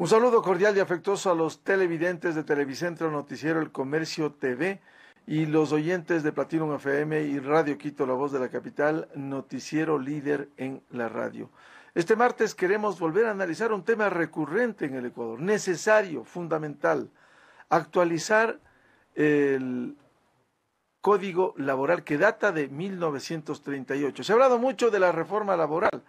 Un saludo cordial y afectuoso a los televidentes de Televicentro Noticiero El Comercio TV y los oyentes de Platinum FM y Radio Quito, la voz de la capital, noticiero líder en la radio. Este martes queremos volver a analizar un tema recurrente en el Ecuador, necesario, fundamental, actualizar el código laboral que data de 1938. Se ha hablado mucho de la reforma laboral,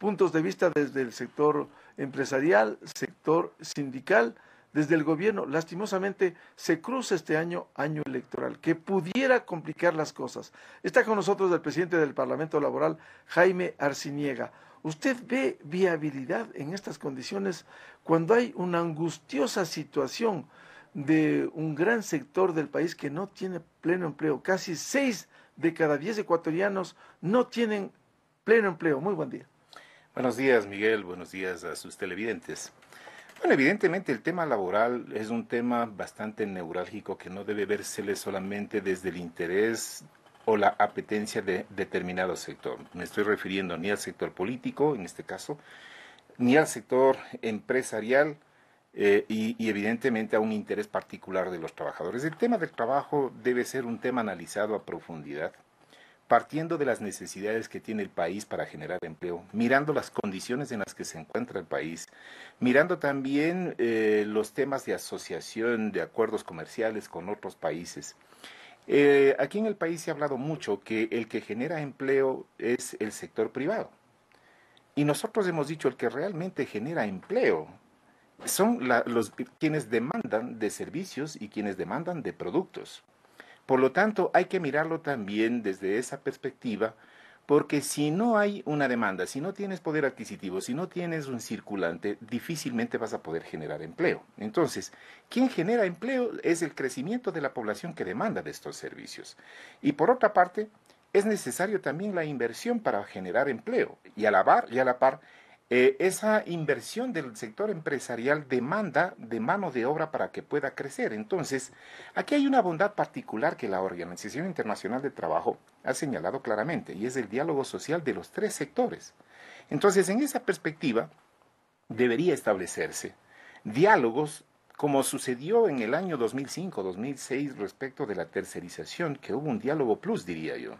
puntos de vista desde el sector empresarial, sector sindical, desde el gobierno. Lastimosamente se cruza este año, año electoral, que pudiera complicar las cosas. Está con nosotros el presidente del Parlamento Laboral, Jaime Arciniega. ¿Usted ve viabilidad en estas condiciones cuando hay una angustiosa situación de un gran sector del país que no tiene pleno empleo? Casi seis de cada diez ecuatorianos no tienen pleno empleo. Muy buen día. Buenos días, Miguel. Buenos días a sus televidentes. Bueno, evidentemente el tema laboral es un tema bastante neurálgico que no debe versele solamente desde el interés o la apetencia de determinado sector. Me estoy refiriendo ni al sector político, en este caso, ni al sector empresarial eh, y evidentemente a un interés particular de los trabajadores. El tema del trabajo debe ser un tema analizado a profundidad partiendo de las necesidades que tiene el país para generar empleo, mirando las condiciones en las que se encuentra el país, mirando también eh, los temas de asociación, de acuerdos comerciales con otros países. Eh, aquí en el país se ha hablado mucho que el que genera empleo es el sector privado. Y nosotros hemos dicho el que realmente genera empleo son los quienes demandan de servicios y quienes demandan de productos. Por lo tanto, hay que mirarlo también desde esa perspectiva, porque si no hay una demanda, si no tienes poder adquisitivo, si no tienes un circulante, difícilmente vas a poder generar empleo. Entonces, ¿quién genera empleo es el crecimiento de la población que demanda de estos servicios. Y por otra parte, es necesario también la inversión para generar empleo y a y a la par eh, esa inversión del sector empresarial demanda de mano de obra para que pueda crecer. Entonces, aquí hay una bondad particular que la Organización Internacional del Trabajo ha señalado claramente, y es el diálogo social de los tres sectores. Entonces, en esa perspectiva, debería establecerse diálogos como sucedió en el año 2005-2006 respecto de la tercerización, que hubo un diálogo plus, diría yo.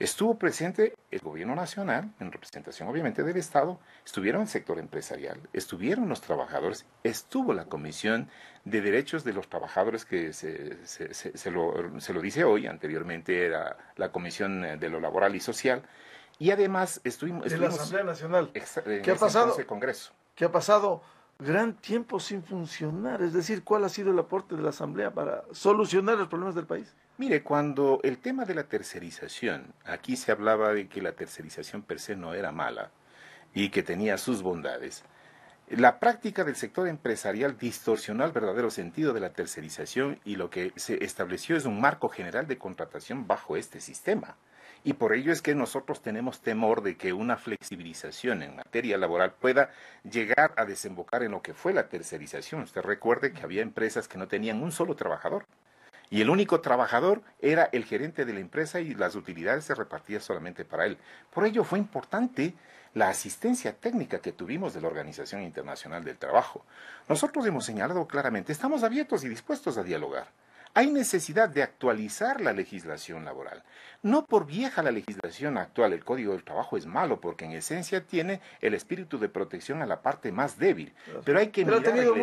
Estuvo presente el gobierno nacional, en representación obviamente del Estado, estuvieron el sector empresarial, estuvieron los trabajadores, estuvo la Comisión de Derechos de los Trabajadores que se, lo, dice hoy, anteriormente era la Comisión de lo Laboral y Social, y además estuvimos... en la Asamblea Nacional. ¿Qué ha pasado? Congreso. ¿Qué ha pasado? gran tiempo sin funcionar. Es decir, ¿cuál ha sido el aporte de la Asamblea para solucionar los problemas del país? Mire, cuando el tema de la tercerización, aquí se hablaba de que la tercerización per se no era mala y que tenía sus bondades. La práctica del sector empresarial distorsionó el verdadero sentido de la tercerización y lo que se estableció es un marco general de contratación bajo este sistema. Y por ello es que nosotros tenemos temor de que una flexibilización en materia laboral pueda llegar a desembocar en lo que fue la tercerización. Usted recuerde que había empresas que no tenían un solo trabajador. Y el único trabajador era el gerente de la empresa y las utilidades se repartían solamente para él. Por ello fue importante la asistencia técnica que tuvimos de la Organización Internacional del Trabajo. Nosotros hemos señalado claramente, estamos abiertos y dispuestos a dialogar hay necesidad de actualizar la legislación laboral. No por vieja la legislación actual, el Código del Trabajo es malo porque en esencia tiene el espíritu de protección a la parte más débil. Pero hay que... Pero ha tenido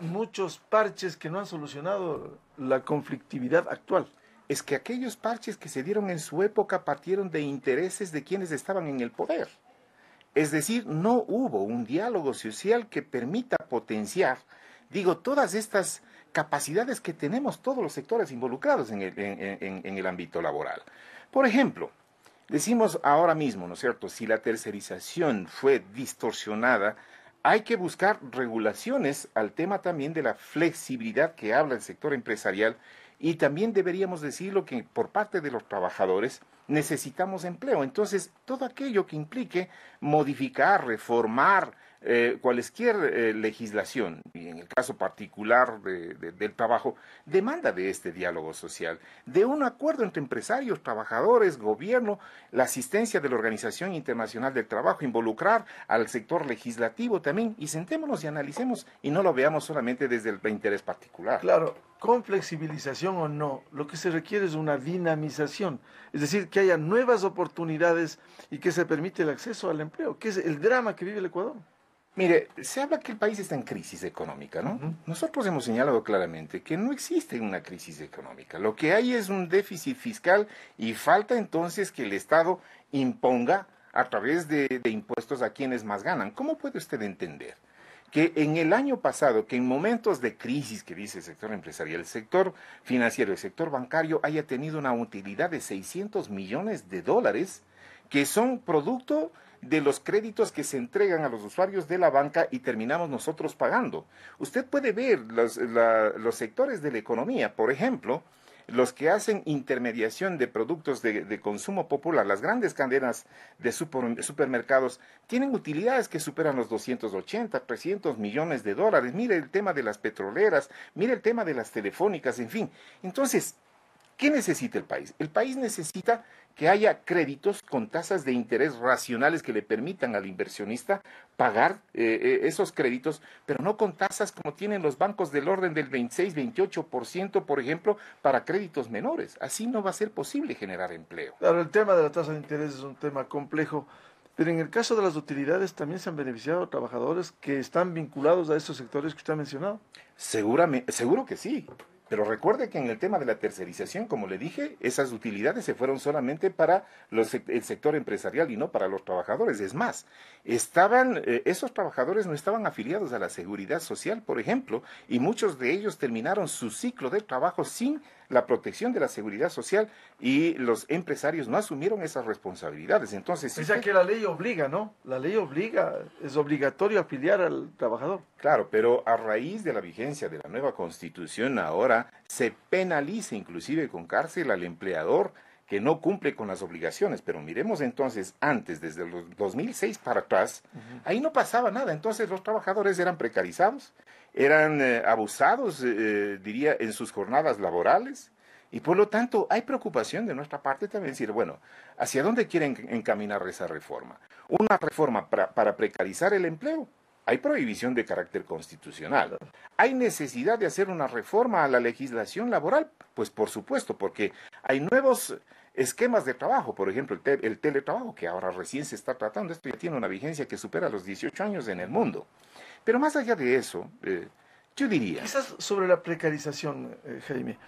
muchos parches que no han solucionado la conflictividad actual es que aquellos parches que se dieron en su época partieron de intereses de quienes estaban en el poder. Es decir, no hubo un diálogo social que permita potenciar, digo, todas estas capacidades que tenemos todos los sectores involucrados en el, ámbito laboral. Por ejemplo, Decimos ahora mismo, ¿no es cierto? Si la tercerización fue distorsionada, hay que buscar regulaciones al tema también de la flexibilidad que habla el sector empresarial y también deberíamos decirlo que por parte de los trabajadores necesitamos empleo. Entonces, todo aquello que implique modificar, reformar, eh, cualquier eh, legislación, y en el caso particular del trabajo, demanda de este diálogo social, de un acuerdo entre empresarios, trabajadores, gobierno, la asistencia de la Organización Internacional del Trabajo, involucrar al sector legislativo también, y sentémonos y analicemos y no lo veamos solamente desde el interés particular. Claro, con flexibilización o no, lo que se requiere es una dinamización, es decir, que haya nuevas oportunidades y que se permite el acceso al empleo, que es el drama que vive el Ecuador. Mire, se habla que el país está en crisis económica, ¿no? Nosotros hemos señalado claramente que no existe una crisis económica. Lo que hay es un déficit fiscal y falta entonces que el Estado imponga a través de, de impuestos a quienes más ganan. ¿Cómo puede usted entender que en el año pasado, que en momentos de crisis que dice el sector empresarial, el sector financiero, el sector bancario haya tenido una utilidad de 600 millones de dólares, que son producto de los créditos que se entregan a los usuarios de la banca y terminamos nosotros pagando. Usted puede ver los, los sectores de la economía, por ejemplo, los que hacen intermediación de productos de, consumo popular, las grandes cadenas de supermercados, tienen utilidades que superan los 280, 300 millones de dólares. Mire el tema de las petroleras, mire el tema de las telefónicas, en fin. Entonces, ¿Qué necesita el país? El país necesita que haya créditos con tasas de interés racionales que le permitan al inversionista pagar eh, eh, esos créditos, pero no con tasas como tienen los bancos del orden del 26, 28%, por ejemplo, para créditos menores. Así no va a ser posible generar empleo. Claro, el tema de la tasa de interés es un tema complejo, pero en el caso de las utilidades también se han beneficiado trabajadores que están vinculados a esos sectores que usted ha mencionado. Seguramente, seguro que sí, pero recuerde que en el tema de la tercerización, como le dije, esas utilidades se fueron solamente para los, el sector empresarial y no para los trabajadores. Es más, estaban, eh, esos trabajadores no estaban afiliados a la seguridad social, por ejemplo, y muchos de ellos terminaron su ciclo de trabajo sin la protección de la seguridad social y los empresarios no asumieron esas responsabilidades. Entonces, o sea que la ley obliga, ¿no? La ley obliga, es obligatorio afiliar al trabajador. Claro, pero a raíz de la vigencia de la nueva constitución ahora se penaliza inclusive con cárcel al empleador que no cumple con las obligaciones. Pero miremos entonces, antes, desde los 2006 para atrás, ahí no pasaba nada. Entonces los trabajadores eran precarizados eran eh, abusados, eh, eh, diría, en sus jornadas laborales. Y por lo tanto, hay preocupación de nuestra parte también decir, bueno, ¿hacia dónde quieren encaminar esa reforma? Una reforma para precarizar el empleo, hay prohibición de carácter constitucional. Hay necesidad de hacer una reforma a la legislación laboral, pues por supuesto, porque hay nuevos esquemas de trabajo, por ejemplo, el, teletrabajo, que ahora recién se está tratando, esto ya tiene una vigencia que supera los 18 años en el mundo. Pero más allá de eso, eh, yo diría... Quizás sobre la precarización, eh, Jaime,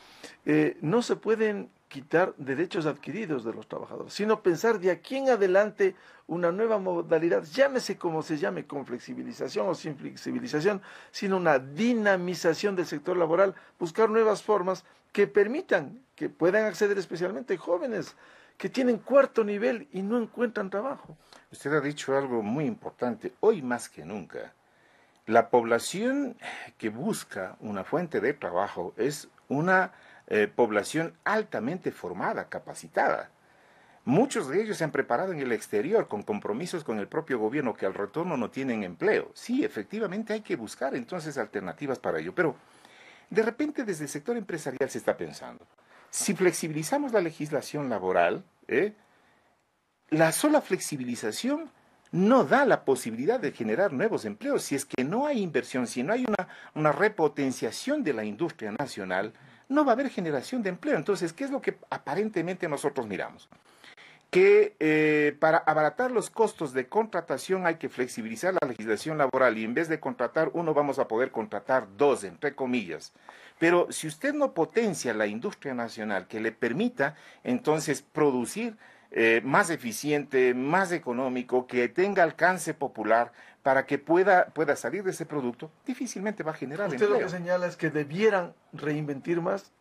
eh, no se pueden quitar derechos adquiridos de los trabajadores, sino pensar de aquí en adelante una nueva modalidad, llámese como se llame, con flexibilización o sin flexibilización, sino una dinamización del sector laboral, buscar nuevas formas que permitan que puedan acceder especialmente jóvenes que tienen cuarto nivel y no encuentran trabajo. Usted ha dicho algo muy importante, hoy más que nunca. La población que busca una fuente de trabajo es una eh, población altamente formada, capacitada. Muchos de ellos se han preparado en el exterior con compromisos con el propio gobierno que al retorno no tienen empleo. Sí, efectivamente hay que buscar entonces alternativas para ello, pero de repente desde el sector empresarial se está pensando, si flexibilizamos la legislación laboral, ¿eh? la sola flexibilización no da la posibilidad de generar nuevos empleos. Si es que no hay inversión, si no hay una, una repotenciación de la industria nacional, no va a haber generación de empleo. Entonces, ¿qué es lo que aparentemente nosotros miramos? que eh, para abaratar los costos de contratación hay que flexibilizar la legislación laboral y en vez de contratar uno vamos a poder contratar dos, entre comillas. Pero si usted no potencia la industria nacional que le permita entonces producir eh, más eficiente, más económico, que tenga alcance popular, para que pueda, pueda salir de ese producto, difícilmente va a generar Usted lo que señala es que debieran reinventir más.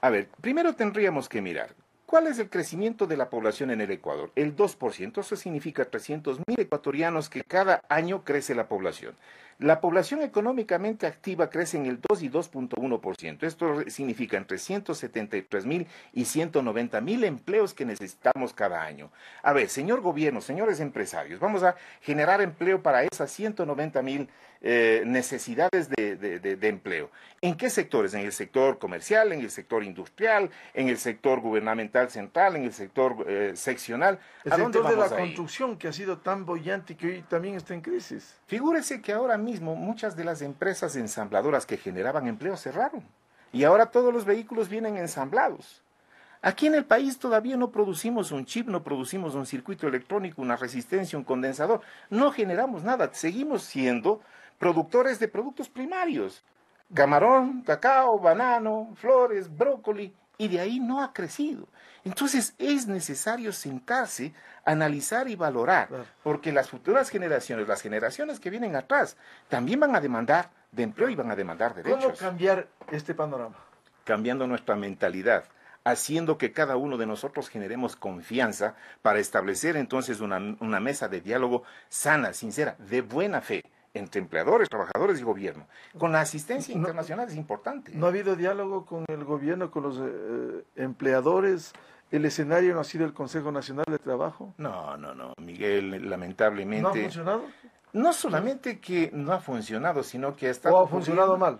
A ver, primero tendríamos que mirar cuál es el crecimiento de la población en el Ecuador. El 2%, eso significa 300.000 ecuatorianos que cada año crece la población. La población económicamente activa crece en el 2 y 2.1%. Esto significa entre 173 mil y 190 mil empleos que necesitamos cada año. A ver, señor gobierno, señores empresarios, vamos a generar empleo para esas 190 mil eh, necesidades de, empleo. ¿En qué sectores? En el sector comercial, en el sector industrial, en el sector gubernamental central, en el sector eh, seccional. de la construcción que ha sido tan bollante y que hoy también está en crisis. Figúrese que ahora mismo muchas de las empresas ensambladoras que generaban empleo cerraron y ahora todos los vehículos vienen ensamblados. Aquí en el país todavía no producimos un chip, no producimos un circuito electrónico, una resistencia, un condensador. No generamos nada. Seguimos siendo productores de productos primarios, camarón, cacao, banano, flores, brócoli, y de ahí no ha crecido. Entonces es necesario sentarse, analizar y valorar, porque las futuras generaciones, las generaciones que vienen atrás, también van a demandar de empleo y van a demandar derechos. ¿Cómo cambiar este panorama? Cambiando nuestra mentalidad haciendo que cada uno de nosotros generemos confianza para establecer entonces una, una mesa de diálogo sana, sincera, de buena fe entre empleadores, trabajadores y gobierno. Con la asistencia internacional es importante. No ha habido diálogo con el gobierno, con los eh, eh, empleadores. ¿El escenario no ha sido el Consejo Nacional de Trabajo? No, no, no, Miguel, lamentablemente. ¿No ha funcionado? No solamente que no ha funcionado, sino que ha estado. ha funcionado mal.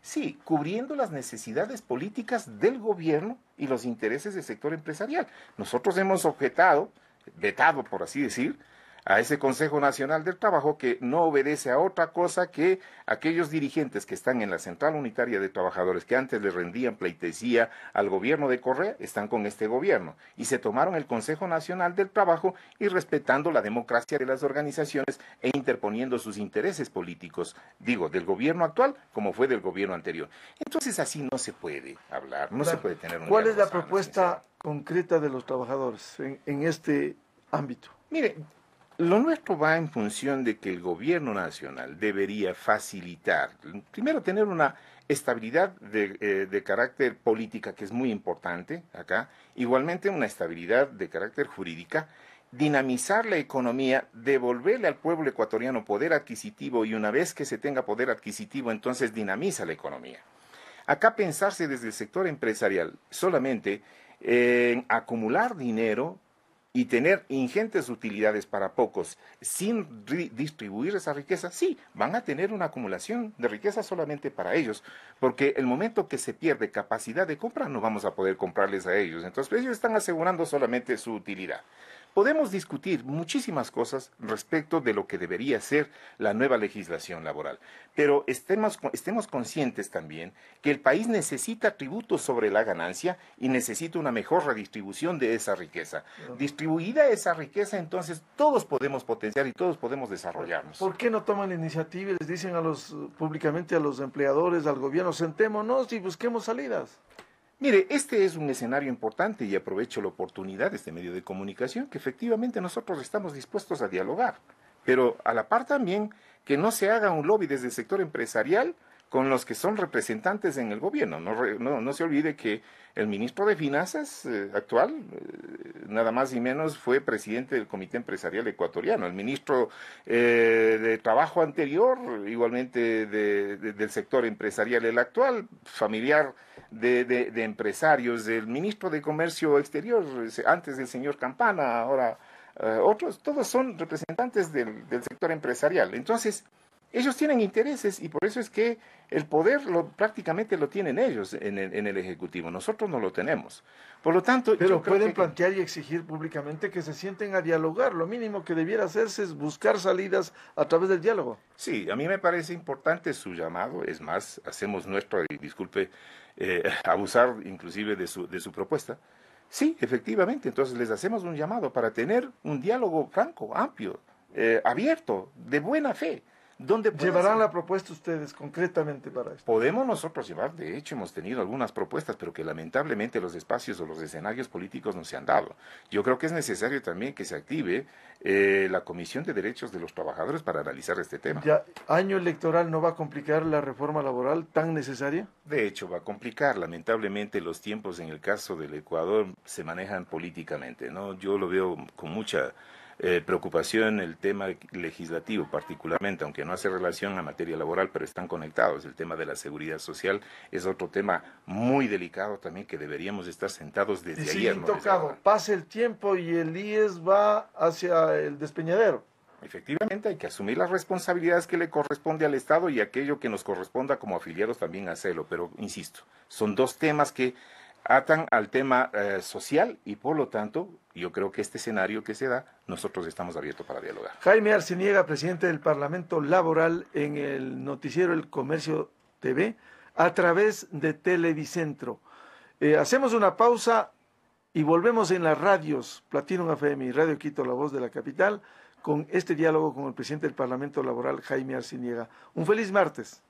sí, cubriendo las necesidades políticas del gobierno y los intereses del sector empresarial. Nosotros hemos objetado, vetado, por así decir, a ese Consejo Nacional del Trabajo que no obedece a otra cosa que aquellos dirigentes que están en la Central Unitaria de Trabajadores que antes le rendían pleitesía al gobierno de Correa, están con este gobierno y se tomaron el Consejo Nacional del Trabajo y respetando la democracia de las organizaciones e interponiendo sus intereses políticos, digo, del gobierno actual como fue del gobierno anterior. Entonces así no se puede hablar, no se puede tener ¿Cuál es la propuesta concreta de los trabajadores en, en este ámbito? Mire, lo nuestro va en función de que el gobierno nacional debería facilitar, primero tener una estabilidad eh, de, carácter política, que es muy importante acá, igualmente una estabilidad de carácter jurídica, dinamizar la economía, devolverle al pueblo ecuatoriano poder adquisitivo y una vez que se tenga poder adquisitivo, entonces dinamiza la economía. Acá pensarse desde el sector empresarial solamente en acumular dinero y tener ingentes utilidades para pocos sin distribuir esa riqueza, sí, van a tener una acumulación de riqueza solamente para ellos, porque el momento que se pierde capacidad de compra no vamos a poder comprarles a ellos. Entonces ellos están asegurando solamente su utilidad. Podemos discutir muchísimas cosas respecto de lo que debería ser la nueva legislación laboral, pero estemos, estemos conscientes también que el país necesita tributos sobre la ganancia y necesita una mejor redistribución de esa riqueza. Distribuida esa riqueza, entonces todos podemos potenciar y todos podemos desarrollarnos. ¿Por qué no toman iniciativas? y les dicen a los públicamente a los empleadores, al gobierno, sentémonos y busquemos salidas? Mire, este es un escenario importante y aprovecho la oportunidad de este medio de comunicación que efectivamente nosotros estamos dispuestos a dialogar, pero a la par también que no se haga un lobby desde el sector empresarial con los que son representantes en el gobierno. No, se olvide que el ministro de Finanzas eh, actual, eh, nada más y menos, fue presidente del Comité Empresarial Ecuatoriano. El ministro eh, de Trabajo anterior, igualmente del sector empresarial, el actual, familiar de, empresarios. El ministro de Comercio Exterior, antes del señor Campana, ahora otros, todos son representantes del, del sector empresarial. Entonces, ellos tienen intereses y por eso es que el poder lo, prácticamente lo tienen ellos en el, Ejecutivo. Nosotros no lo tenemos. Por lo tanto... Pero pueden plantear y exigir públicamente que se sienten a dialogar. Lo mínimo que debiera hacerse es buscar salidas a través del diálogo. Sí, a mí me parece importante su llamado. Es más, hacemos nuestro, y disculpe, eh, abusar inclusive de su, de su propuesta. Sí, efectivamente. Entonces les hacemos un llamado para tener un diálogo franco, amplio, eh, abierto, de buena fe ¿Dónde llevarán la propuesta ustedes concretamente para esto? Podemos nosotros llevar, de hecho hemos tenido algunas propuestas, pero que lamentablemente los espacios o los escenarios políticos no se han dado. Yo creo que es necesario también que se active eh, la Comisión de Derechos de los Trabajadores para analizar este tema. ¿Ya año electoral no va a complicar la reforma laboral tan necesaria? De hecho, va a complicar. Lamentablemente los tiempos en el caso del Ecuador se manejan políticamente. ¿no? Yo lo veo con mucha eh, preocupación el tema legislativo particularmente, aunque no hace relación a materia laboral, pero están conectados. El tema de la seguridad social es otro tema muy delicado también que deberíamos estar sentados desde y ayer. No tocado. Pasa el tiempo y el IES va hacia el despeñadero. Efectivamente, hay que asumir las responsabilidades que le corresponde al Estado y aquello que nos corresponda como afiliados también hacerlo. Pero, insisto, son dos temas que atan al tema eh, social y por lo tanto yo creo que este escenario que se da, nosotros estamos abiertos para dialogar. Jaime Arciniega, presidente del Parlamento Laboral en el noticiero El Comercio TV, a través de Televicentro. Eh, hacemos una pausa y volvemos en las radios Platino FM y Radio Quito, la voz de la capital, con este diálogo con el presidente del Parlamento Laboral, Jaime Arciniega. Un feliz martes.